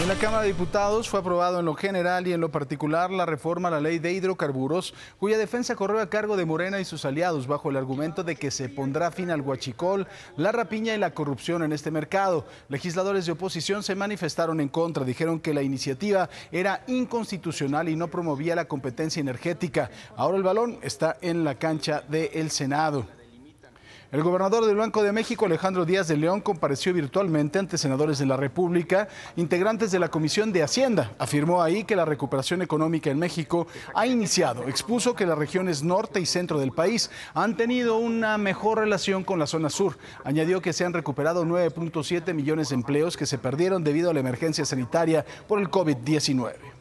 En la Cámara de Diputados fue aprobado en lo general y en lo particular la reforma a la ley de hidrocarburos, cuya defensa corrió a cargo de Morena y sus aliados bajo el argumento de que se pondrá fin al guachicol, la rapiña y la corrupción en este mercado. Legisladores de oposición se manifestaron en contra, dijeron que la iniciativa era inconstitucional y no promovía la competencia energética. Ahora el balón está en la cancha del Senado. El gobernador del Banco de México, Alejandro Díaz de León, compareció virtualmente ante senadores de la República, integrantes de la Comisión de Hacienda. Afirmó ahí que la recuperación económica en México ha iniciado. Expuso que las regiones norte y centro del país han tenido una mejor relación con la zona sur. Añadió que se han recuperado 9.7 millones de empleos que se perdieron debido a la emergencia sanitaria por el COVID-19.